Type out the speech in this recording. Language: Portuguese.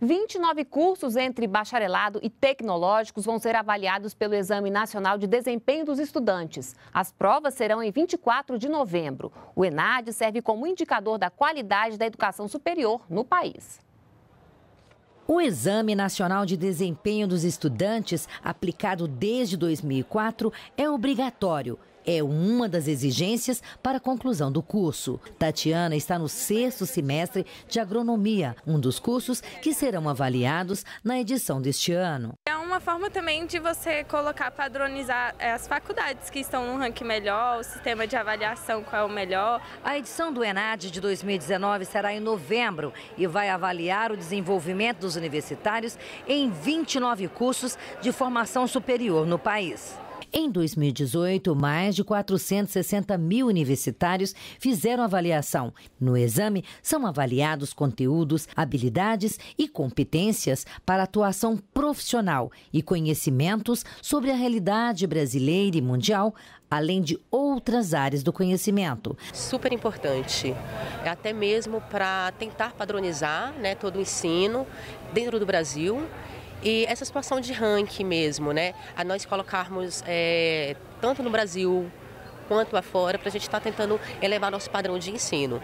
29 cursos entre bacharelado e tecnológicos vão ser avaliados pelo Exame Nacional de Desempenho dos Estudantes. As provas serão em 24 de novembro. O ENAD serve como indicador da qualidade da educação superior no país. O Exame Nacional de Desempenho dos Estudantes, aplicado desde 2004, é obrigatório. É uma das exigências para a conclusão do curso. Tatiana está no sexto semestre de agronomia, um dos cursos que serão avaliados na edição deste ano uma forma também de você colocar, padronizar eh, as faculdades que estão no ranking melhor, o sistema de avaliação qual é o melhor. A edição do ENAD de 2019 será em novembro e vai avaliar o desenvolvimento dos universitários em 29 cursos de formação superior no país. Em 2018, mais de 460 mil universitários fizeram avaliação. No exame, são avaliados conteúdos, habilidades e competências para atuação profissional e conhecimentos sobre a realidade brasileira e mundial, além de outras áreas do conhecimento. Super importante, até mesmo para tentar padronizar né, todo o ensino dentro do Brasil e essa situação de ranking mesmo, né? A nós colocarmos é, tanto no Brasil quanto afora, para a gente estar tá tentando elevar nosso padrão de ensino.